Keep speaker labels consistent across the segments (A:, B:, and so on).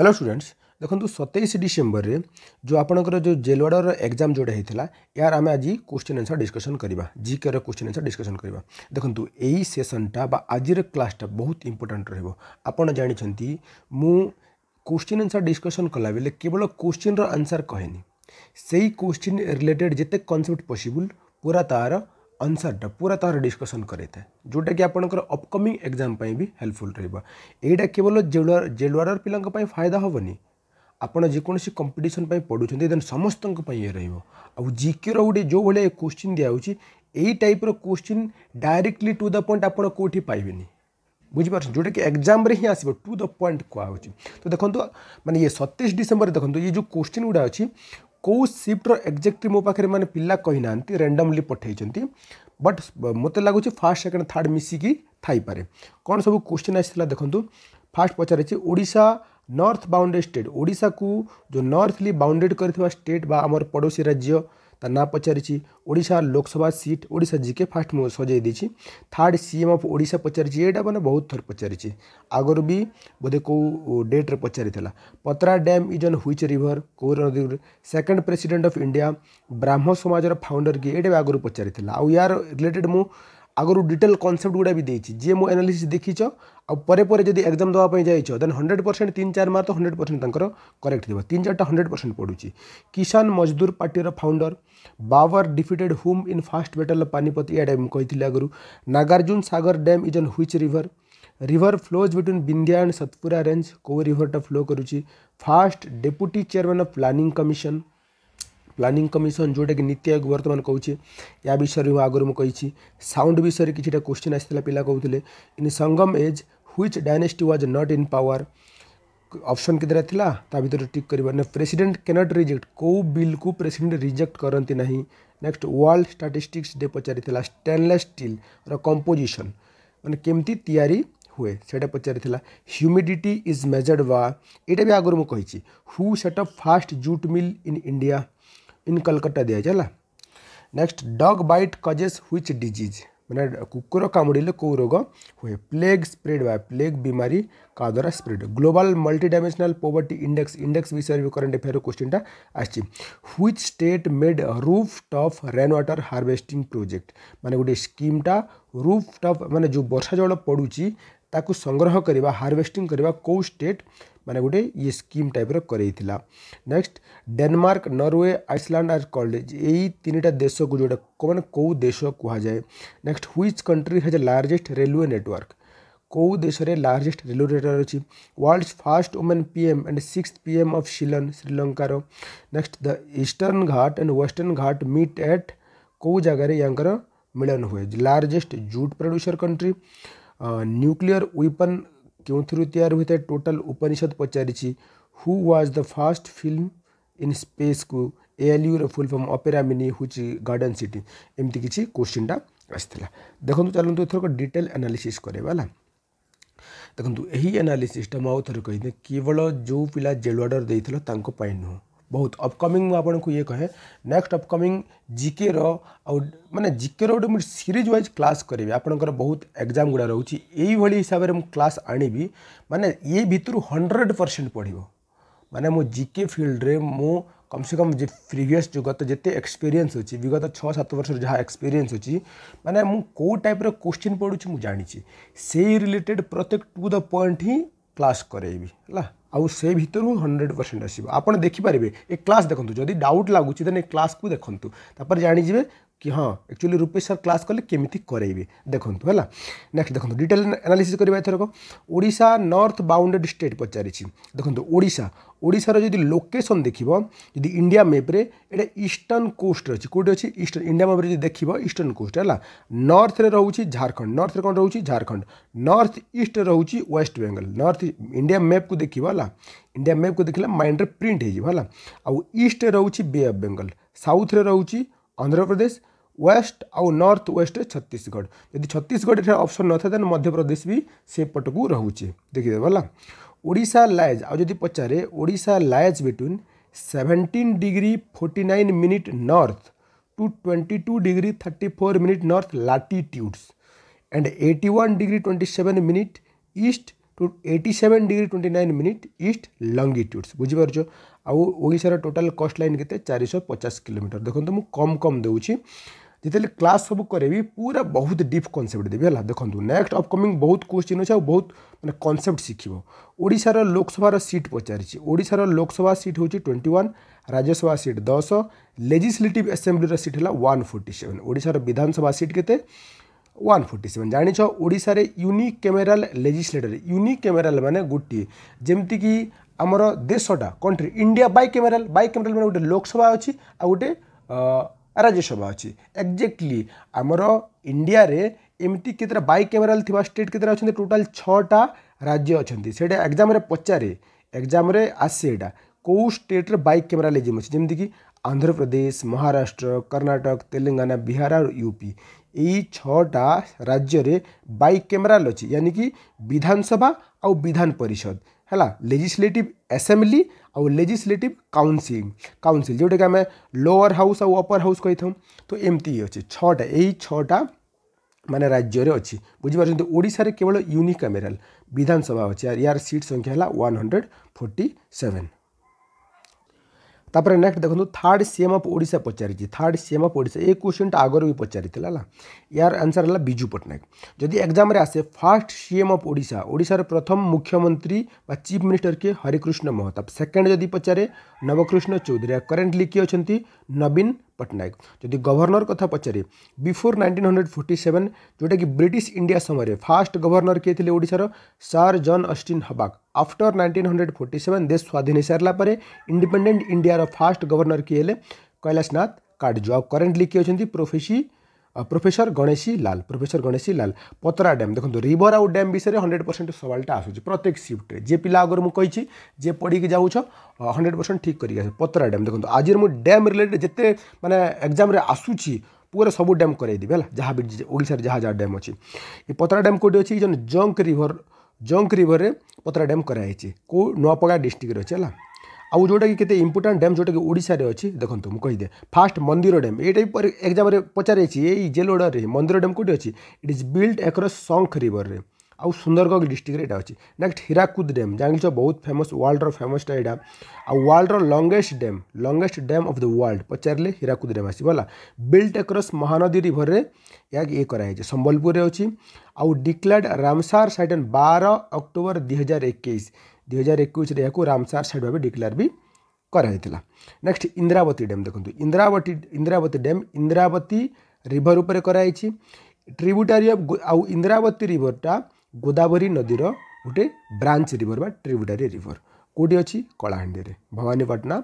A: hello students देखो सतैश December में जो आपंकर जो जेलवाड़ एक्जाम जोटा होता यार आम आज क्वेश्चन आंसर डिस्कसन करवा जिके क्वेश्चन आंसर डिस्कसन करवा देखो यही सेसनटा आज क्लासटा बहुत इंपोर्टाट रोज जानते मु क्वेश्चन आंसर डिस्कसन कला बेले केवल क्वेश्चन रनसर कहे से ही क्वेश्चन रिलेटेड जिते कनसेप्ट पसिबुल पूरा तार आंसरटा पूरा तरह डिस्कसन कराई जोटा कि आपंकर एग्जाम एक्जाम भी हेल्पफुल रहा केवल जेलर जेलवार पिला फायदा हेनी आपड़ जेकोसी कंपिटन पढ़ुं देन समस्त रिक्यूर गोटे जो भाई क्वेश्चन दिखाई यही type question directly to the point आप कौटी बुझिपार जोटा कि एक्जाम आस टू द पॉइंट कहु तो देखो मानते ये सतैश डिसेम्बर देखो ये जो क्वेश्चन गुड़ा अच्छी कौ सिफ्टर एक्जेक्टली मो पाखे मैंने पिला कही ना रैंडमली पठाइं बट मत लगुच फास्ट सेकेंड थार्ड मिसिकी थपे कौन सब क्वेश्चन आ देखु फास्ट पचारा नर्थ बाउंडेड स्टेट ओडा को जो नर्थली बाउंडेड करेट बा आम पड़ोसी राज्य ତା ନାଁ ପଚାରିଛି Odisha Lok Sabha seat Odisha GK first ମୁଁ ସଜାଇ ଦେଇଛି third C M of Odisha ପଚାରିଛି ଏଇଟା ମାନେ ବହୁତ ଥର ପଚାରିଛି ଆଗରୁ ବି ବୋଧେ କେଉଁ ଡେଟ୍ରେ ପଚାରିଥିଲା Patora dam is on which river କେଉଁ ନଦୀ second president of India Brahmo ସମାଜର ଫାଉଣ୍ଡର କିଏ ଏଇଟା ବି ଆଗରୁ ପଚାରିଥିଲା ଆଉ ୟାର ରିଲେଟେଡ଼୍ ମୁଁ ଆଗରୁ ଡିଟେଲ୍ କନସେପ୍ଟ ଗୁଡ଼ା ବି ଦେଇଛି ଯିଏ ମୋ ଆନାଲିସିସ୍ ଦେଖିଛ ଆଉ ପରେ ପରେ ଯଦି ଏକ୍ଜାମ୍ ଦେବା ପାଇଁ ଯାଇଛ ଦେନ୍ ହଣ୍ଡ୍ରେଡ଼ ପରସେଣ୍ଟ ତିନି ଚାରି ମାର୍କ ତ ହଣ୍ଡ୍ରେଡ଼ ପରସେଣ୍ଟ ତାଙ୍କର କରେକ୍ଟ ଥିବ ତିନି ଚାରିଟା ହଣ୍ଡ୍ରେଡ଼ ପରସେଣ୍ଟ ପଡ଼ୁଛି କିଷାନ ମଜଦୁର ପାର୍ଟିର founder Babur defeated whom in first battle of Panipat ଇଆଡ଼େ ମୁଁ କହିଥିଲି ଆଗରୁ Nagarjuna Sagar dam is on which river river flows between Vindhya and Satpura range କେଉଁ ରିଭରଟା ଫ୍ଲୋ କରୁଛି first deputy chairman of planning commission planning commission जोटा कि नीति आयोग बर्तमान कहे या विषय में आगर मुझे साउंड विषय में किसी क्वेश्चन आसाला पिला कहते in Sangam age which dynasty was not in power option के थिला ता भर टिक कर प्रेसिडेंट कैनट रिजेक्ट कौ बिल को प्रेसिडेंट रिजेक्ट करती ना नेक्स्ट वर्ल्ड स्टाटिस्टिक्स डे पचारिता स्टेनलेस स्टिल कंपोजिशन मैंने केमती या हुए सैटा पचारूमिडिटी इज मेजर्ड वा ये भी आगर मुझे who set up first jute mill in India in Calcutta दि है next dog bite causes which disease मैंने कुकुर कामुड़े कौ रोग हुए प्लेग स्प्रेड बाय प्लेग बीमारी का द्वारा spread global multi dimensional index index विषय भी करेन्ट अफेयर क्वेश्चन आसी which state made rooftop rain water harvesting project मैंने गोटे स्कीमटा रूफ टफ मैंने जो बर्षा जल पड़ू ताकू संग्रह करवा हार्वेस्टिंग करवा कौ स्टेट माने गोटे ये स्कीम टाइप कई next Denmark Norway Iceland are called यही तीन टा देश को जो मैंने कौ देश कहुए next which country has largest railway network कौ देश में लार्जेस्ट रेलवे नेटवर्क अच्छी world's first women PM and six PM of Ceylon श्रीलंकार next the eastern Ghat and western Ghat meet at कौ जगार यहाँ मिलन हुए largest jute producer country nuclear weapon କେଉଁଥିରୁ ତିଆରି ହୋଇଥାଏ ଟୋଟାଲ ଉପନିଷଦ ପଚାରିଛି who was the first film in ସ୍ପେସ୍କୁ ଏଏଲ୍ୟୁର ଫୁଲ୍ ଫର୍ମ ଅପେରା ମିନି ହେଉଛି ଗାର୍ଡ଼େନ୍ ସିଟି ଏମିତି କିଛି କୋଶ୍ଚିନ୍ଟା ଆସିଥିଲା ଦେଖନ୍ତୁ ଚାଲନ୍ତୁ ଏଥରକ ଡିଟେଲ୍ ଆନାଲିସିସ୍ କରିବା ହେଲା ଦେଖନ୍ତୁ ଏହି ଆନାଲିସିସ୍ଟା ମୁଁ ଆଉ ଥରେ କହିଦିଏ କେବଳ ଯେଉଁ ପିଲା ଜେଲ୍ ଅର୍ଡ଼ର୍ ଦେଇଥିଲା ତାଙ୍କ ପାଇଁ ନୁହଁ বহুত আপকামিং ম आपणক ইয়ে কহে নেক্সট আপকামিং জিকে ৰ আৰু মানে জিকে ৰৰ সিরিজ वाइज ক্লাস কৰিব আপোনক বহুত এগজাম গুৰা ৰুচি এই ভলি হিসাবৰ ম ক্লাছ আনিবি মানে ই ভিতৰ 100% পঢ়িব মানে ম জিকে ফিল্ড ৰ ম কমসে কম জি প্ৰিভিয়াস যো গত জেতে এক্সপৰিয়েন্স হচি বিগত 6 7 বছৰৰ যহা এক্সপৰিয়েন্স হচি মানে ম কো টাইপ ৰ কুৱেচন পঢ়ুচি ম জানিচি সেই रिलेटेड প্ৰটেক্ট টু দা পইণ্ট হি ক্লাস কৰেবি হলা ଆଉ ସେ ଭିତରୁ ହଣ୍ଡ୍ରେଡ଼ ପରସେଣ୍ଟ ଆସିବ ଆପଣ ଦେଖିପାରିବେ ଏ କ୍ଲାସ୍ ଦେଖନ୍ତୁ ଯଦି ଡାଉଟ୍ ଲାଗୁଛି ଦେନ୍ ଏ କ୍ଲାସ୍କୁ ଦେଖନ୍ତୁ ତାପରେ ଜାଣିଯିବେ कि हाँ एक्चुअली रूपेश सर क्लास कले केमी करेबे देखु है नेक्स्ट देखो डिटेल एनालीसीस करवा एथरक ओडा नर्थ बाउंडेड स्टेट पचारि देखो ओडा ओडार जब लोकेसन देख जदि इंडिया मेप्रे ये ईस्टर्न कोस्ट अच्छी कौटे अच्छी ईस्टर्न इंडिया मेप्रे देख ईस्टर्न कोस्ट है नर्थ रोचे झारखंड नर्थ कौन रोचे झारखंड नर्थ ईस्ट रोचे west Bengal north India map को देखा इंडिया मैप को देखा माइंड प्रिंट आउ ईस्ट रोचे बे अफ बेंगल साउथ रोचे आंध्र प्रदेश वेस्ट आउ नर्थ वेस्ट छत्तीशगढ़ यदि छत्तीशगढ़ एठार न था देन मध्यप्रदेश भी से को रोचे देखीदेव है ओडा लायज आउ जदि पचारे ओडा lies between seventeen degree forty nine minute north to twenty two degree thirty four minute north latitudes and eighty one degree twenty seven minute east to eighty seven degree twenty nine minute east longitudes बुझीपार आउ ओडार total कस्ट line के चार शौ पचास kilometre देखो मुझे कम कम दे ଯେତେବେଳେ କ୍ଲାସ୍ ସବୁ କରେଇବି ପୁରା ବହୁତ ଡିପ୍ କନସେପ୍ଟ ଦେବି ହେଲା ଦେଖନ୍ତୁ ନେକ୍ସଟ ଅପକମିଂ ବହୁତ କୋଶ୍ଚିନ୍ ଅଛି ଆଉ ବହୁତ ମାନେ କନସେପ୍ଟ ଶିଖିବ ଓଡ଼ିଶାର ଲୋକସଭାର ସିଟ୍ ପଚାରିଛି ଓଡ଼ିଶାର ଲୋକସଭା ସିଟ୍ ହେଉଛି ଟ୍ୱେଣ୍ଟି ୱାନ୍ ରାଜ୍ୟସଭା ସିଟ୍ ଦଶ ଲେଜିସ୍ଲେଟିଭ୍ ଆସେମ୍ବ୍ଲିର ସିଟ୍ ହେଲା ୱାନ୍ ଫୋର୍ଟି ସେଭେନ୍ ଓଡ଼ିଶାର ବିଧାନସଭା ସିଟ୍ କେତେ ওয়ান ফোর্টি সেভেন জাণিছ ওড়শার unicameral legislature unicameral মানে গোটিয়ে যেমিকি আমার দেশটা country India bicameral bicameral মানে গোটে লোকসভা অছি আর গোটে ରାଜ୍ୟସଭା ଅଛି ଏକ୍ଜାକ୍ଟଲି ଆମର ଇଣ୍ଡିଆରେ ଏମିତି କେତେଟା ବାଇ କ୍ୟାମେରାଲ ଥିବା ଷ୍ଟେଟ୍ କେତେଟା ଅଛନ୍ତି ଟୋଟାଲ୍ ଛଅଟା ରାଜ୍ୟ ଅଛନ୍ତି ସେଇଟା ଏକ୍ଜାମ୍ରେ ପଚାରେ ଏକ୍ଜାମ୍ରେ ଆସେ ଏଇଟା କେଉଁ ଷ୍ଟେଟ୍ରେ ବାଇକ୍ କ୍ୟାମେରା ଲେଜିମ୍ ଅଛି ଯେମିତିକି ଆନ୍ଧ୍ରପ୍ରଦେଶ ମହାରାଷ୍ଟ୍ର କର୍ଣ୍ଣାଟକ ତେଲେଙ୍ଗାନା ବିହାର ଆଉ ୟୁପି ଏଇ ଛଅଟା ରାଜ୍ୟରେ ବାଇକ୍ କ୍ୟାମେରାଲ ଅଛି ୟାନିକି ବିଧାନସଭା ଆଉ ବିଧାନ ପରିଷଦ ହେଲା ଲେଜିସ୍ଲେଟିଭ୍ ଆସେମ୍ବ୍ଲି आउ लेजिस्लेटिव काउनसिल काउनसिल जोटा कि आम लोअर हाउस आउ अपर हाउस कही था तो एमती ही अच्छे छटा यही छटा मान राज्य अच्छी बुझीपार तो ओडार केवल यूनिकमेराल विधानसभा अच्छे यार सीट संख्या है वन हंड्रेड फोर्टी सेवेन तापर नेक्स्ट देखो थार्ड सीएम अफ ओडा पचार थार्ड सीएम अफ ओा ये क्वेश्चन टा आगर भी पचारी यार आंसर है विजु पट्टनायक जदि एक्जाम आसे फास्ट सीएम अफ ओा ओडार प्रथम मुख्यमंत्री व चिफ मिनिस्टर किए हरिकृष्ण महताब सेकेंड जदि पचारे नवकृष्ण चौधरी करेन्टली किए अच्छा नवीन ପଟ୍ଟନାୟକ ଯଦି ଗଭର୍ଣ୍ଣର କଥା ପଚାରିବେ before nineteen hundred forty seven ଯେଉଁଟାକି ବ୍ରିଟିଶ ଇଣ୍ଡିଆ ସମୟରେ ଫାଷ୍ଟ ଗଭର୍ଣ୍ଣର କିଏ ଥିଲେ ଓଡ଼ିଶାର sir John Austin Hubback after nineteen hundred forty seven ଦେଶ ସ୍ୱାଧୀନ ହେଇସାରିଲା ପରେ ଇଣ୍ଡିପେଣ୍ଡେଣ୍ଟ ଇଣ୍ଡିଆର ଫାଷ୍ଟ ଗଭର୍ଣ୍ଣର କିଏ ହେଲେ କୈଳାସନାଥ କାଟଜୁ ଆଉ କରେଣ୍ଟଲି କିଏ ଅଛନ୍ତି ପ୍ରୋଫେସି professor Ganeshi Lal professor Ganeshi Lal Patora dam দেখুন রিভর আউ ড্যাম বিষয়ে হন্ড্রেড পরসেন্ট সওয়ালটা আসুচি প্রত্যেক সিফ্টে যে পিলা আগর মু কইছি যে পড়িকি যাউছ হন্ড্রেড পরসেন্ট ঠিক করি আসে পতরা ড্যাম দেখুন আজির মু ড্যাম রিলেটেড যেতে মানে এক্সামরে আসুচি পুরা সবু ড্যাম করাইদেবি হল যা বি ওড়িশার যা যা ড্যাম অছি এই পতরা ড্যাম কোটি অছি জঙ্ক রিভর জঙ্ক রিভরে পতরা ড্যাম করা হয়েছে কেউ নয়াপড়া ডিস্ট্রিক্টরে অছে হ্যাঁ ଆଉ ଯେଉଁଟାକି କେତେ ଇମ୍ପୋର୍ଟାଣ୍ଟ ଡ୍ୟାମ୍ ଯେଉଁଟାକି ଓଡ଼ିଶାରେ ଅଛି ଦେଖନ୍ତୁ ମୁଁ କହିଦିଏ ଫାର୍ଷ୍ଟ ମନ୍ଦିର ଡ୍ୟାମ୍ ଏଇଟା ପରେ ଏକ୍ଜାମ୍ରେ ପଚାରିଛି ଏଇ ଜେଲ୍ ଅର୍ଡ଼ରରେ ମନ୍ଦିର ଡ୍ୟାମ୍ କେଉଁଠି ଅଛି ଇଟ୍ ଇଜ୍ ବିଲ୍ଡ ଆକ୍ରସ୍ ଶଙ୍ଖ ରିଭର୍ରେ ଆଉ ସୁନ୍ଦରଗଡ଼ ଡିଷ୍ଟ୍ରିକ୍ଟରେ ଏଇଟା ଅଛି ନେକ୍ସଟ ହୀରାକୁଦ ଡ୍ୟାମ୍ ଜାଣିଛ ବହୁତ ଫେମସ୍ ୱାର୍ଲଡ଼ର ଫେମସ୍ଟା ଏଇଟା ଆଉ ୱାର୍ଲଡ଼ର longest dam longest dam of the world ପଚାରିଲେ ହୀରାକୁଦ ଡ୍ୟାମ୍ ଆସିବ ହେଲା ବିଲ୍ଟ ଏକ୍ରସ୍ ମହାନଦୀ ରିଭର୍ରେ ଏହା ଇଏ କରାଯାଇଛି ସମ୍ବଲପୁରରେ ଅଛି ଆଉ ଡିକ୍ଲାର୍ଡ଼ ରାମସାର ସାଇଟ୍ ବାର ଅକ୍ଟୋବର ଦୁଇହଜାର ଏକୋଇଶ ଦୁଇହଜାର ଏକୋଇଶରେ ଏହାକୁ ରାମସାର ସାଇଟ୍ ଭାବେ ଡିକ୍ଲେୟାର ବି କରାଯାଇଥିଲା ନେକ୍ସଟ ଇନ୍ଦ୍ରାବତୀ ଡ୍ୟାମ୍ ଦେଖନ୍ତୁ ଇନ୍ଦ୍ରାବତୀ ଇନ୍ଦ୍ରାବତୀ ଡ୍ୟାମ୍ ଇନ୍ଦ୍ରାବତୀ ରିଭର ଉପରେ କରାଯାଇଛି ଟ୍ରିବ୍ୟୁଟାରୀ ଅଫ୍ ଆଉ ଇନ୍ଦ୍ରାବତୀ ରିଭରଟା ଗୋଦାବରୀ ନଦୀର ଗୋଟେ ବ୍ରାଞ୍ଚ ରିଭର ବା ଟ୍ରିବ୍ୟୁଟାରୀ ରିଭର କେଉଁଠି ଅଛି କଳାହାଣ୍ଡିରେ ଭବାନୀପାଟଣା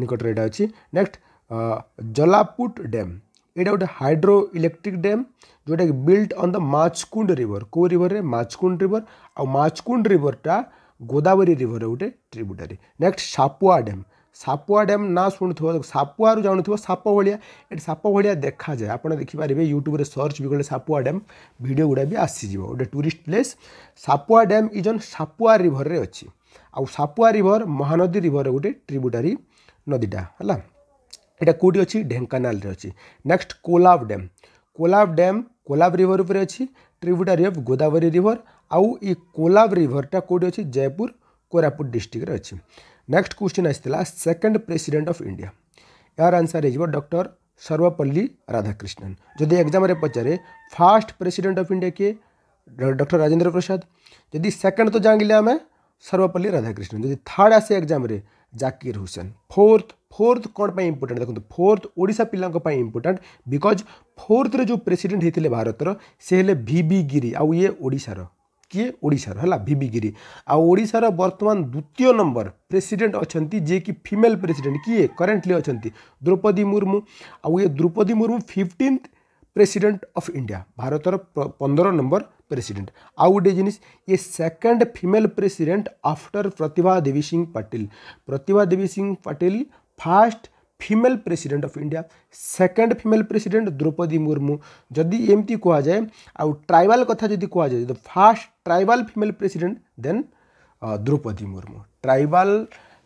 A: ନିକଟରେ ଏଇଟା ଅଛି ନେକ୍ସଟ ଜଲାପୁଟ ଡ୍ୟାମ୍ ଏଇଟା ଗୋଟେ ହାଇଡ୍ରୋ ଇଲେକ୍ଟ୍ରିକ୍ ଡ୍ୟାମ୍ ଯେଉଁଟାକି built on the Machkund river କେଉଁ ରିଭରରେ ମାଛକୁଣ୍ଡ ରିଭର ଆଉ ମାଛକୁଣ୍ଡ ରିଭରଟା ଗୋଦାବରୀ ରିଭର ଗୋଟେ tributary next Sapua dam Sapua dam ନା ଶୁଣୁଥିବ ସାପୁଆରୁ ଜାଣୁଥିବ ସାପ ଭଳିଆ ଏଠି ସାପ ଭଳିଆ ଦେଖାଯାଏ ଆପଣ ଦେଖିପାରିବେ ୟୁଟ୍ୟୁବରେ ସର୍ଚ୍ଚ ବି କଲେ ସାପୁଆ ଡ୍ୟାମ୍ ଭିଡ଼ିଓ ଗୁଡ଼ା ବି ଆସିଯିବ ଗୋଟେ tourist place Sapua dam is on Sapua ରିଭରରେ ଅଛି ଆଉ ସାପୁଆ ରିଭର ମହାନଦୀ ରିଭର ଗୋଟେ ଟ୍ରିବ୍ୟୁଟାରୀ ନଦୀଟା ହେଲା এটা কোটি অছি ঢেঙ্কানালে অছি next Kolab dam Kolab dam Kolab river উপরে অছি ট্রিবিউটারি অফ গোদাবরী রিভর आउ ये कोलाब रिभरटा कौटी अच्छे जयपुर कोरापुट डिस्ट्रिक्ट अच्छे नेक्स्ट क्वेश्चन आसला सेकेंड प्रेसीडेट अफ इंडिया यार आंसर हो डक्टर सर्वपल्ली राधाकृष्णन जदि एक्जाम पचारे फास्ट प्रेसीडेट अफ इंडिया किए डर राजेन्द्र प्रसाद जदि सेकेंड तो जान आम सर्वपल्ली राधाकृष्णन जदि थार्ड आसे exam Zakir Hussain fourth fourth कौन पर ইম্পর্টাট देखते फोर्थ ओडा पिला পাই बिकज फोर्थ रे जो प्रेसीडेट होते भारत सी হলে ভি गिरी आउ ये किए ओडार है भिविगिरी आड़शार बर्तमान द्वितीय नंबर प्रेसिडेंट अच्छा कि फिमेल प्रेसीडेट किए करेन्टली अच्छा द्रौपदी मुर्मू आ Droupadi Murmu fifteenth president of India Bharat पंदर नंबर प्रेसीडेट आउ गोटे जिनिस ये second female president after Pratibha Devi Singh Patil Pratibha Devi Singh Patil first female president of India second female president Droupadi Murmu जदि एम कहा जाए ट्राइबाल कथा जी कह जाए first tribal female president then Droupadi Murmu tribal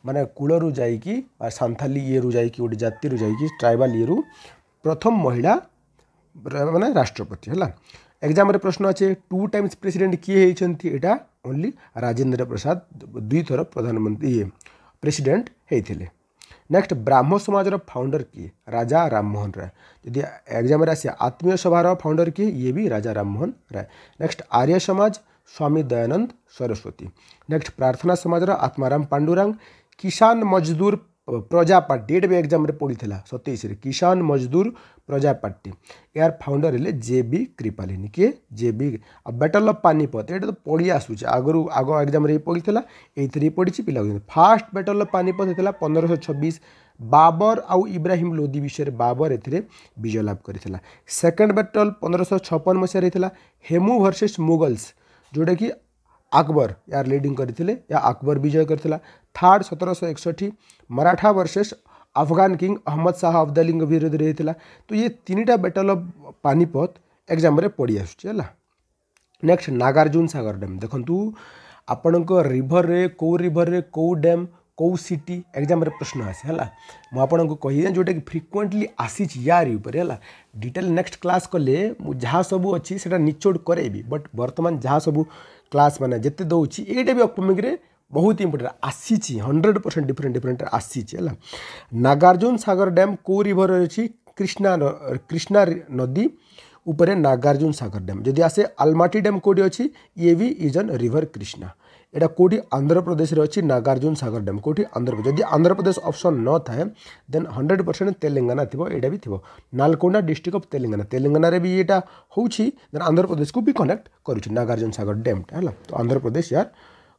A: मान कूलू जाथाली ईरु जाए जाति ट्राइबल ईरु प्रथम महिला मान राष्ट्रपति है एग्जाम प्रश्न अच्छे टू टाइम्स प्रेसिडेंट किए होती ओनली राजेन्द्र प्रसाद दुई थर प्रधानमंत्री ये प्रेसिडेंट होते नेक्स्ट ब्राह्म समाज फाउंडर किए राजा राममोहन राय यदि एग्जाम आस आसे आत्मीय सभार फाउंडर किए ये भी राजा राममोहन राय नेक्स्ट आर्य समाज स्वामी दयानंद सरस्वती नेक्स्ट प्रार्थना समाज आत्माराम पांडुरांग किसान मजदूर প্রজা পার্টি এটা বি এক্সামে পড়িলা সতেইশে কিষান মজদুর প্রজা পার্টি এর ফাউন্ডর হলে জে বি কৃপালিনী কি J B battle of Panipat এটা তো পড়ি আসুছে আগর আগ এক্সামে পড়িলা এইথিরে পড়িছি পিলা ফার্স্ট ব্যাটল অফ পানিপথ হয়েছিল পনেরোশো ছবিশ বাবর আউ ইব্রাহিম লোদি বিষয়ে বাবর এতে বিজয় লাভ করেছিল সেকেন্ড ব্যাটল পনেরোশো ছপন মশায় হয়েছিল হেমু ভর্সেস মুগলস ଯେଉଁଟାକି आकबर यार लीडिंग करते या आकबर विजय कर थार्ड सतरश एकसठी मराठा वर्सेस अफगान किंग अहमद शाह अब्दाली विरोध रही होता तो ये तीन टा बैटल अफ पानीपत एग्जाम पड़ आसा नेक्स्ट नागार्जुन सगर डैम देखू आपण रिभर में कौ रिभर में कौ डैम कौ सिटी एग्जाम प्रश्न आसे है मुझक कही जोटा कि फ्रिक्वेन्टली आसी यार डिटेल नेक्स्ट क्लास कले जहाँ सब अच्छी निचोड़ कर बट बर्तमान जहाँ सब क्लास मैंने जिते दौर ये भी में बहुत इंपोर्टेंट आसी हंड्रेड परसेंट डिफरेन्ट डिफरेन्ट आसी नागार्जुन सगर डैम को रिभर अच्छी कृष्णा कृष्णा नदी उपर नागार्जुन सगर डैम जदि आसे आलमाटी डैम कौटी अच्छी ये भी इज अन रिभर कृष्णा এটা কোটি আন্ধ্রপ্রদেশের অছি নাগার্জুন সাগর ড্যাম কোটি আন্ধ্রপ্রদেশ যদি আন্ধ্রপ্রদেশ অপশন ন থাকে দেন হন্ড্রেড পরসেন্ট তেলেঙ্গানা থিব এটা B থিব নালকোন্ডা district of Telangana তেলেঙ্গানারে B এটা হচ্ছে দেন আন্ধ্রপ্রদেশকে বি কনেক্ট করুছি নাগার্জুন সাগর ড্যামটা হল তো আন্ধ্রপ্রদেশ ইয়ার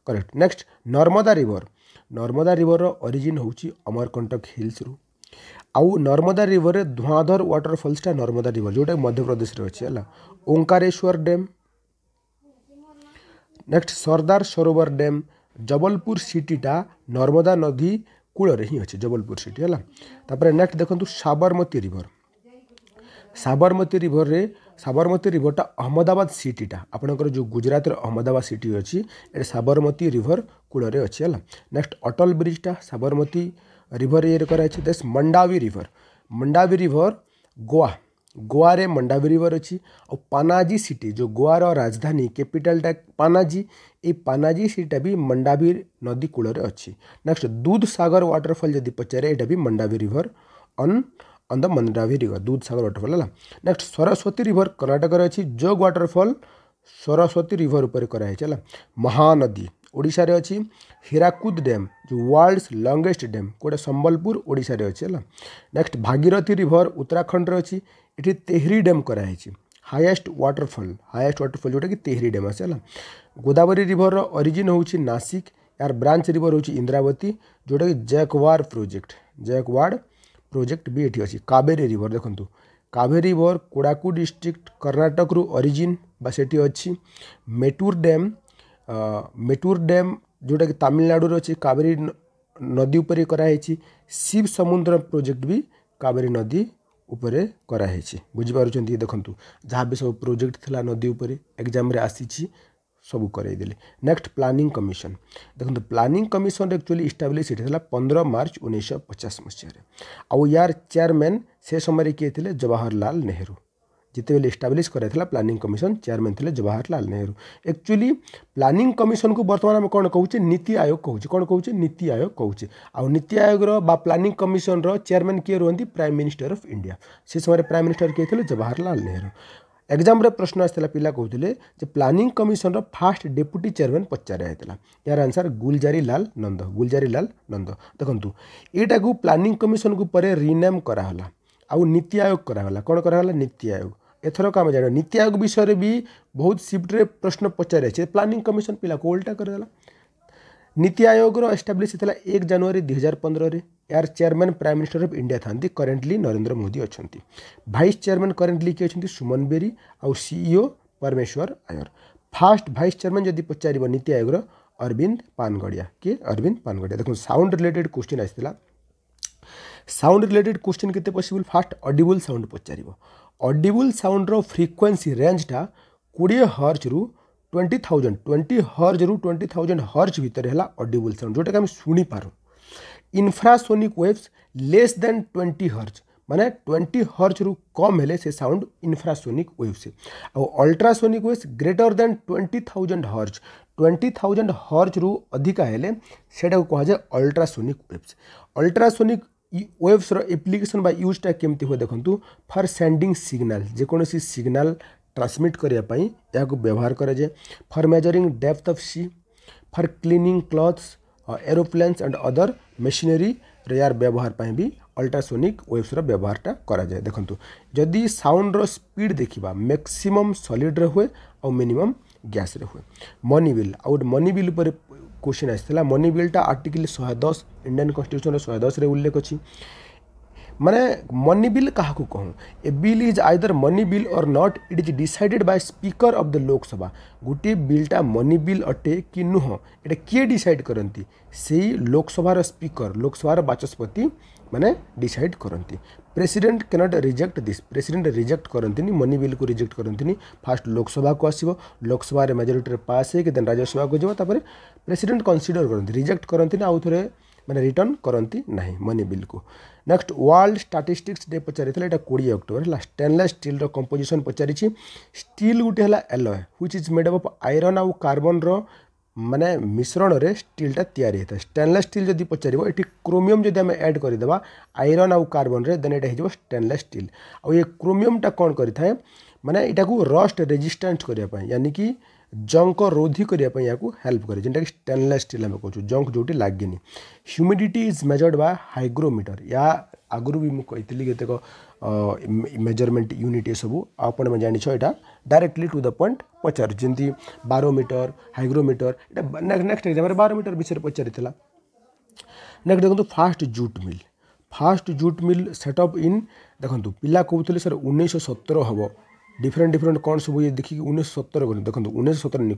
A: correct next Narmada river Narmada river origin হচ্ছে অমরকণ্টক হিলসরু আউ নর্মদা রিভরের ধুঁয়াধর ওয়াটরফলসটা নর্মদা রিভর যেটা মধ্যপ্রদেশের অছে হল ওঙ্কারেশ্বর ড্যাম ନେକ୍ସଟ ସର୍ଦ୍ଦାର ସରୋବର ଡ୍ୟାମ୍ ଜବଲପୁର ସିଟିଟା ନର୍ମଦା ନଦୀ କୂଳରେ ହିଁ ଅଛି ଜବଲପୁର ସିଟି ହେଲା ତାପରେ ନେକ୍ସଟ ଦେଖନ୍ତୁ ସାବରମତୀ ରିଭର ସାବରମତୀ ରିଭରରେ ସାବରମତୀ ରିଭରଟା ଅହମ୍ମଦାବାଦ ସିଟିଟା ଆପଣଙ୍କର ଯେଉଁ ଗୁଜରାଟର ଅହମ୍ମଦାବାଦ ସିଟି ଅଛି ଏଇଟା ସାବରମତୀ ରିଭର କୂଳରେ ଅଛି ହେଲା ନେକ୍ସଟ ଅଟଲ ବ୍ରିଜଟା ସାବରମତୀ ରିଭର ଇଏରେ କରାଯାଇଛି ଦେସ୍ ମଣ୍ଡାବି ରିଭର ମଣ୍ଡାବି ରିଭର ଗୋଆ गोआर मंडाव रिवर अच्छी और पानाजी सिटी जो गोआर राजधानी कैपिटालटा पानाजी ये पानाजी सिटा भी मंडावी नदी कूल अच्छी नेक्स्ट दूधसगर व्टरफल जब पचारे यहाँ भी Mandovi river and and the Mandovi river Dudhsagar waterfall है नेक्स्ट सरस्वती रिवर कर्णाटक अच्छी जो व्टरफल सरस्वती रिवर उपर कर महानदी ओडार अच्छी हीराकूद डैम जो वर्ल्ड्स लंगेस्ट डैम कौटे संबलपुर ओडार अच्छे नेक्स्ट भागीरथी रिवर उत्तराखंड अच्छी ये तेहरी डैम कराई हाएस्ट व्टरफल हाएस्ट व्टरफल जोटा कि तेहरी डैम अच्छे गोदावरी रिभर अरिजिन होगी नासिक यार ब्रांच रिवर हो इंद्रावती जोटा कि जैकवार प्रोजेक्ट जैकवार्ड प्रोजेक्ट भी ये अच्छी कावेरी रिवर देखो कावेरी रिवर कोड़ाकू डिस्ट्रिक्ट कर्णाटक रु अरिजिन से अच्छी मेटूर डैम मेटूर डैम जोटा कि तामिलनाडु अच्छी कावेरी नदी उपर कराई शिव समुद्र प्रोजेक्ट भी कावेरी नदी उपराई बुझिपार देखु जहाँ भी सब प्रोजेक्ट थी नदी पर एग्जाम आसी सब करदे नेक्स्ट प्लानिंग कमिशन देखते प्लानिंग कमिशन एक्चुअली इस्टाब्लीश होता है पंद्रह मार्च उन्नीस पचास मसीह यार चेयरमैन से समय किए थे जवाहरलाल नेहरू ଯେତେବେଳେ ଇଷ୍ଟାବ୍ଲିଶ୍ କରାଯାଇଥିଲା ପ୍ଲାନିଂ କମିଶନ୍ ଚେୟାରମ୍ୟାନ୍ ଥିଲେ ଜବାହରଲାଲ ନେହେରୁ ଆକ୍ଚୁଆଲି ପ୍ଲାନିଂ କମିଶନକୁ ବର୍ତ୍ତମାନ ଆମେ କ'ଣ କହୁଛେ ନୀତି ଆୟୋଗ କହୁଛେ କ'ଣ କହୁଛେ ନୀତି ଆୟୋଗ କହୁଛେ ଆଉ ନୀତି ଆୟୋଗର ବା ପ୍ଲାନିଂ କମିଶନର ଚେୟାରମ୍ୟାନ୍ କିଏ ରୁହନ୍ତି ପ୍ରାଇମ୍ ମିନିଷ୍ଟର ଅଫ୍ ଇଣ୍ଡିଆ ସେ ସମୟରେ ପ୍ରାଇମ୍ ମିନିଷ୍ଟର କିଏ ଥିଲେ ଜବାହରଲାଲ ନେହେରୁ ଏକ୍ଜାମ୍ରେ ପ୍ରଶ୍ନ ଆସିଥିଲା ପିଲା କହୁଥିଲେ ଯେ ପ୍ଲାନିଂ କମିଶନର ଫାର୍ଷ୍ଟ ଡେପୁଟି ଚେୟାରମ୍ୟାନ୍ ପଚରା ଯାଇଥିଲା ଏହାର ଆନ୍ସର୍ ଗୁଲଜାରୀ ଲାଲ ନନ୍ଦ ଗୁଲଜାରୀ ଲାଲ ନନ୍ଦ ଦେଖନ୍ତୁ ଏଇଟାକୁ ପ୍ଲାନିଂ କମିଶନକୁ ପରେ ରିନେମ୍ କରାହେଲା ଆଉ ନୀତି ଆୟୋଗ କରାଗଲା କ'ଣ କରାଗଲା ନୀତି ଆୟୋଗ एथरक आम जाना नीति आयोग विषय भी बहुत सिफ्ट्रे प्रश्न पचारे प्लानिंग कमिशन पिला को उल्टा करदेला नीति आयोग एस्टाब्लीश होता एक जानुरी दुई हजार पंद्रह यार chairman prime minister of India था करेन्टली नरेन्द्र मोदी अच्छा भाइस चेयरमैन करेन्टली किए अच्छा सुमन बेरी आउ सीईओ परमेश्वर आयर फास्ट भाइस चेयरमैन जब पचार नीति आयोग अरविंद पानगड़िया किए अरविंद पानगड़िया देखो साउंड रिलेटेड क्वेश्चन आसाला साउंड रिलेटेड क्वेश्चन के फास्ट अडिबल साउंड पचार अडबुल साउंड रिक्वेन्सी रेजटा कोड़े हर्ज रु ट्वेंटी थाउजेंड ट्वेंटी हर्ज रु ट्वेंटी थाउजेंड हर्ज भितर है अडबुल साउंड जोटा कि शुणीपरू infrasonic waves less than twenty hertz माने ट्वेंटी हर्ज रु कम हेले से sound infrasonic waves ultrasonic waves greater than twenty thousand hertz twenty thousand hertz रु अधिका हेले से कहुए ultrasonic waves ultrasonic waves application यूजटा केमती हुए देखो फर सेंडिंग सिग्नाल जेकोसी सिग्नाल ट्रांसमिट करने को व्यवहार कराए for measuring depth of sea for cleaning cloths aeroplanes and other machinery यार व्यवहार पर भी अल्ट्रासोनिक वेब्स व्यवहार कर देखो जदि साउंड रपीड देखा मैक्सीम सलीड्रे हुए और मिनिमम गैस हुए मनि विल आउ मनि बिल क्वेश्चन आसाला मनी बिलटा आर्टिकल शहे दस इंडियान कन्स्टिट्यूशन शहे दस उल्लेख अच्छी मैंने मनी बिल क्या कहूँ ए bill is either money bill और नट it is decided by speaker of the Lok Sabha गोटे बिलटा मनी बिल अटे कि नुह ये किए डीसाइड करती से लोकसभा स्पीकर लोकसभा बाचस्पति माने डिसाइड करती president cannot reject this president reject करती मनी बिल को रिजेक्ट करती फास्ट लोकसभा को आसो लोकसभा मेजोरीटे पास होके देन राज्यसभा को जब रेसीडेट कनसीडर करती रिजेक्ट करती आउ थे मैंने रिटर्न करती ना मनी बिल को नेक्स्ट वर्ल्ड स्टाटिस्टिक्स डे पचार कोड़े अक्टोबर है स्टेनलेस स्टिल कंपोजिशन पचार स्टिल गोटे है alloy which is made of iron आउ कार्बन र मैंने मिश्रण से स्टिलटा तैयारी स्टेनलेस स्टिल जब पचार क्रोमिम जब आम एड करदे आईरन आउ कार्बन देन ये स्टेनलेस स्टिल आ क्रोमिमटा कौन करें मैंने यू रस्ट रेजिस्टेंस करने यानी कि जंक रोधी करने को हेल्प कै जेनटा कि स्टेनलेस स्टिल आम कौन जंक जो लगे humidity is measured by hygrometer या आगुरी भी मुझे कतेक मेजरमेंट यूनिट ये सब आप जानी यहाँ डायरेक्टली टू द पॉइंट पचार जमी barometer hygrometer next exam barometer विषय पचार नेक्स्ट देखो फास्ट जुट मिल फास्ट जुट मिल सेटअप इन देखो पिला कहते सर उन्नीस सौ सतर हम डिफरेन्ट डिफरेन्ट कौन सब ये देखिए उन्नीस सतर कर देखो तो उन्नीस सतर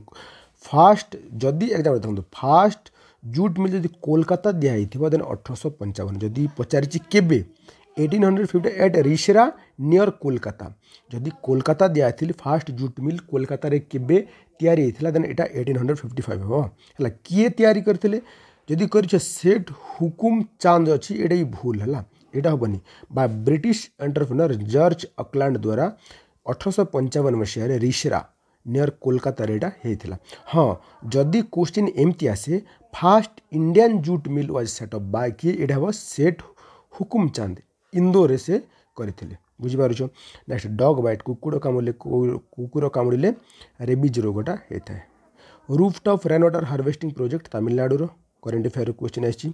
A: फास्ट जदि एक्जाम देखो फास्ट जुट मिल जब कोलकाता दिया दिखाई थी देन अठरश पंचावन जदि पचार eighteen hundred fifty eight Rishra near Kolkata जदि कोलकाता दिया थी फास्ट जुट मिल कोलकाता रे केबे तैयारी देन एटा एटीन हंड्रेड फिफ्टी फाइव हाँ है किए तैयारी करते जदि कर सेठ हुकुम चांद अच्छी एटा भूल है यहाँ हेनी ब्रिटिश एंटरप्रेनर जर्ज अक्लांड द्वारा अठरश पंचावन मसीह रिशरा नियर कोलकाता कलकतार होता हाँ जदि क्वेश्चन एमती आसे first Indian jute mill was set up by किए यहाँ हम सेट हुकुम चांद इंदोर से करते बुझिपार नेक्स्ट डग बैट कुकुड़ कामुड़े कुकुर कामुड़े रेबिज रोगटा होता है rooftop rain water harvesting project तामिलनाडुर करेन्ट अफेयर क्वेश्चन आसी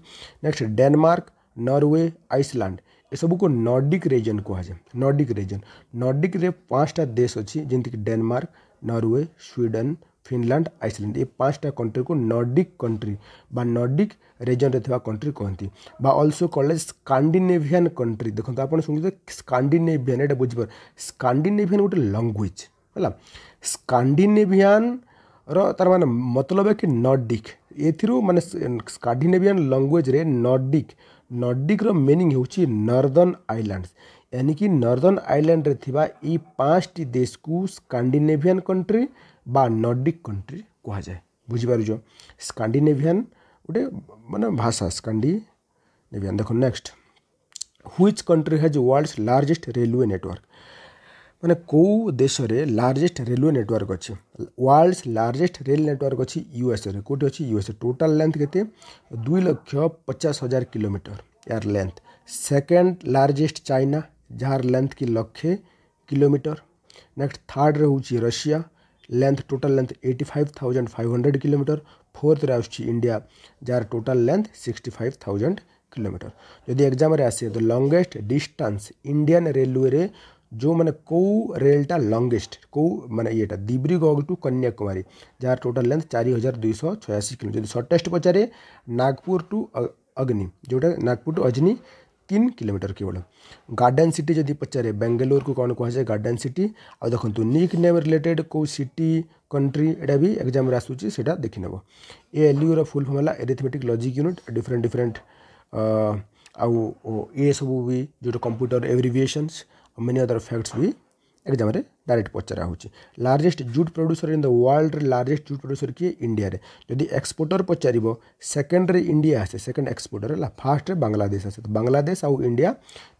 A: नेक्स्ट डेनमार्क नरवे आइसलैंड सबूक नर्डिक रिजन कहुए नर्डिक रिजन नर्डिक रे पांचटा देश अच्छी जमीक Denmark Norway Sweden Finland Iceland ये पांचटा कंट्री को नर्डिक कंट्री बा नर्डिक रिजन रे थिबा कंट्री कहंती बा आल्सो कॉल्ड स्कैंडिनेवियन कंट्री देखंत आपन सुनते स्कैंडिनेवियन एटा बुझबर स्कैंडिनेवियन गुटे लैंग्वेज हला स्कैंडिनेवियन रो तार माने मतलब है कि नर्डिक एथिरु माने स्कैंडिनेवियन लैंग्वेज रे नर्डिक नर्डिक्र रिनिंग हूँ नर्दर्ण आईलैंड यानी कि नर्दर्ण आईलैंड पांच टी देश को स्कांडेभियान कंट्री बा नर्डिक कंट्री कह जाए बुझीप स्कांडेभियान गोटे मानने भाषा स्कांडेभियान देख next which country has world's largest railway network मैंने कौ देश लार्जेस्ट रेलवे नेटवर्क अच्छे वर्ल्ड्स लार्जेस्ट रेल नेटवर्क अच्छी यूएसए कौटी अच्छी यूएसए टोटाल लेंथ के दुईलक्ष पचास हजार किलोमीटर यार लेंथ सेकेंड लार्जेस्ट चाइना जार लेंथ की लक्षे किलोमीटर नेक्स्ट थार्ड रे हूँ Russia length total length eighty five thousand five hundred kilometre fourth आसूँ इंडिया जार total length sixty five thousand kilometre जदि एक्जाम आसे तो लंगेस्ट डिस्टास् इंडियान रेलवे जो मैंने कौ रेलटा लंगेस्ट कौ मैंने येटा दिब्रुगढ़ टू कन्याकुमारी जार टोटाल लेंथ चार हजार दुई छयाशी किलो सर्टेस्ट पचारे नागपुर टू अग्नि जोटा नागपुर टू अग्नि तीन किलोमीटर केवल गार्डन सिटी जदि पचारे बेंगालोर को कौन कहुए गार्डन सिटी आ देखु तो निक नेम रिलेटेड कौ सिटी कंट्री एटा भी एक्जाम आसा से देखने A L U full form है arithmetic logic unit different different आउ ए सब भी जो कंप्यूटर एवरिविएस many other facts ବି ଏକ୍ଜାମ୍ରେ ଡାଇରେକ୍ଟ ପଚରା ହେଉଛି largest jute producer in the ୱାର୍ଲଡ଼ରେ ଲାର୍ଜେଷ୍ଟ ଜୁଟ୍ ପ୍ରଡ୍ୟୁସର କିଏ ଇଣ୍ଡିଆରେ ଯଦି ଏକ୍ସପୋର୍ଟର ପଚାରିବ ସେକେଣ୍ଡରେ ଇଣ୍ଡିଆ ଆସେ ସେକେଣ୍ଡ ଏକ୍ସପୋର୍ଟର ହେଲା ଫାର୍ଷ୍ଟରେ ବାଂଲାଦେଶ ଆସେ ତ ବାଂଲାଦେଶ ଆଉ ଇଣ୍ଡିଆ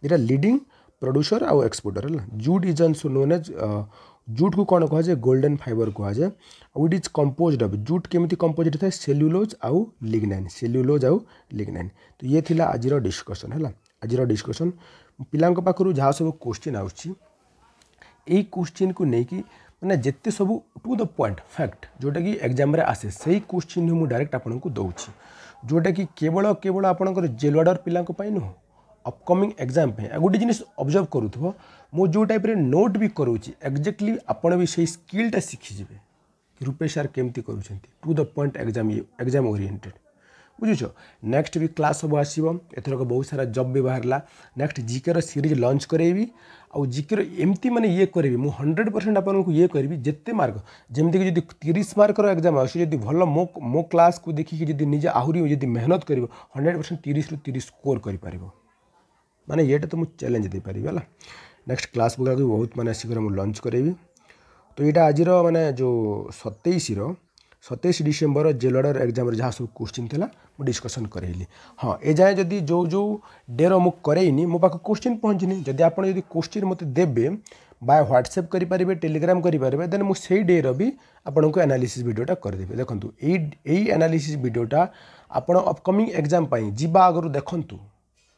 A: ଦୁଇଟା ଲିଡ଼ିଂ ପ୍ରଡ୍ୟୁସର ଆଉ ଏକ୍ସପୋର୍ଟର ହେଲା ଜୁଟ୍ ଇଜ୍ ଅନ୍ ନୋନ୍ ଏଜ୍ ଜୁଟ୍କୁ କ'ଣ କୁହାଯାଏ ଗୋଲ୍ଡେନ୍ ଫାଇବର୍ କୁହାଯାଏ ଆଉ it is composed of jute କେମିତି କମ୍ପୋଜ୍ଡ ଥାଏ ସେଲ୍ୟୁଲୋଜ୍ ଆଉ ଲିଗ୍ନାଇନ୍ ସେଲ୍ୟୁଲୋଜ୍ ଆଉ ଲିଗ୍ନାଇନ୍ ତ ଇଏ ଥିଲା ଆଜିର ଡିସ୍କସନ୍ ହେଲା ଆଜିର ଡିସ୍କସନ୍ पिला जहाँ सब क्वेश्चन आस क्वेश्चन को लेकिन मैंने जिते सब टू द पॉइंट फैक्ट जोटा कि एग्जाम आसे से ही क्वेश्चन मुझे डायरेक्ट आपको दौर जोटा कि केवल केवल आपंकर तो जेल वार्डर पिला नुह अपकमिंग एग्जाम गोटे जिनस अब्जर्व करु मु जो टाइप नोट भी करुच्ची एक्जेक्टली आपण भी से स्किलटा शिखिजे रूपेश सार केमती करू the point exam exam oriented बुझु नेक्स्ट भी क्लास सब आस बहुत सारा जब भी बाहर ला नेक्स्ट जिके सीरीज लंच करी आउ जिके एमती मैंने ये करी मुझ हंड्रेड परसेंट आप ये करी जिते मार्क जमीक जब तीस मार्क एक्जाम आदि भल मो मो क्लास को देखिए निजे आहरी मेहनत कर हंड्रेड परसेंट तीस रु तीस स्कोर कर मैंने ये तो मुझे चैलेंज दे पारि है नेक्स्ट क्लास बुक बहुत मैंने शीघ्र मुझे लंच करी तो यहाँ आज मैंने जो सतैशी सतैश डिसेम्बर जेल जेलडर एक्जाम जहाँ सब क्वेश्चन थी मुझे डिस्कसन कई हाँ एजाए जदि जो जो डेर मुझ कई मो पा क्वेश्चन पहुँचे जदि आप क्वेश्चन मत दे बाय ह्वाट्सअप करेंगे टेलीग्राम करें देन मुझे डे रही आपन को एनालीसी भिडियोटा करदेवि देखो यनालीसी भिडियोटा आप अबकमिंग एक्जाम जी आगर देखूँ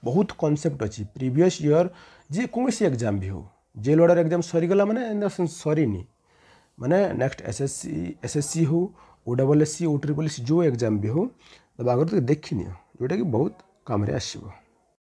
A: बहुत कनसेप्ट अच्छी प्रिवियस इयर जेकोसी एक्जाम भी हो जेल अर्डर एक्जाम सरीगला मैंने सरी मैंने next S S C S S C हूँ ଓ ଡବଲ୍ ଏସ୍ ସି ଓ ଟ୍ରିପଲ୍ ଏସ୍ ଯେଉଁ ଏକ୍ଜାମ୍ ବି ହେଉ ଦେବା ଆଗରୁ ଟିକେ ଦେଖିନିଅ ଯେଉଁଟାକି ବହୁତ କାମରେ ଆସିବ